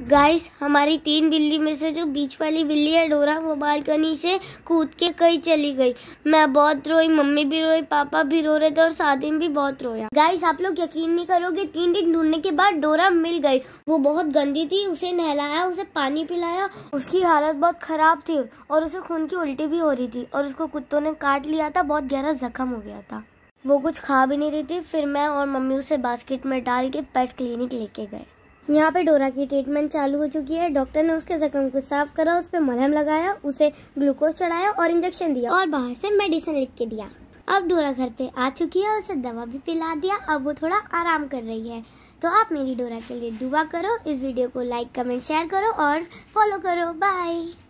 guys हमारी तीन बिल्ली में से जो बीच वाली बिल्ली है डोरा वो बालकनी से कूद के कहीं चली गई मैं बहुत रोई मम्मी भी रोई पापा भी रो रहे थे और सादिम भी बहुत रोया गाइस आप लोग यकीन नहीं करोगे तीन दिन ढूंढने के बाद डोरा मिल गई वो बहुत गंदी थी उसे नहलाया उसे पानी पिलाया उसकी हालत बहुत खराब थी और उसे खून की उल्टी भी हो रही थी और उसको कुत्तों ने काट लिया था बहुत गहरा जख्म हो गया था वो कुछ खा भी नहीं रही थी फिर मैं और मम्मी उसे बास्केट में डाल के पेट क्लिनिक लेके गए यहाँ पे डोरा की ट्रीटमेंट चालू हो चुकी है डॉक्टर ने उसके जख्म को साफ करा उस पर मलहम लगाया उसे ग्लूकोज चढ़ाया और इंजेक्शन दिया और बाहर से मेडिसिन लिख के दिया अब डोरा घर पे आ चुकी है उसे दवा भी पिला दिया अब वो थोड़ा आराम कर रही है तो आप मेरी डोरा के लिए दुआ करो इस वीडियो को लाइक कमेंट शेयर करो और फॉलो करो बाय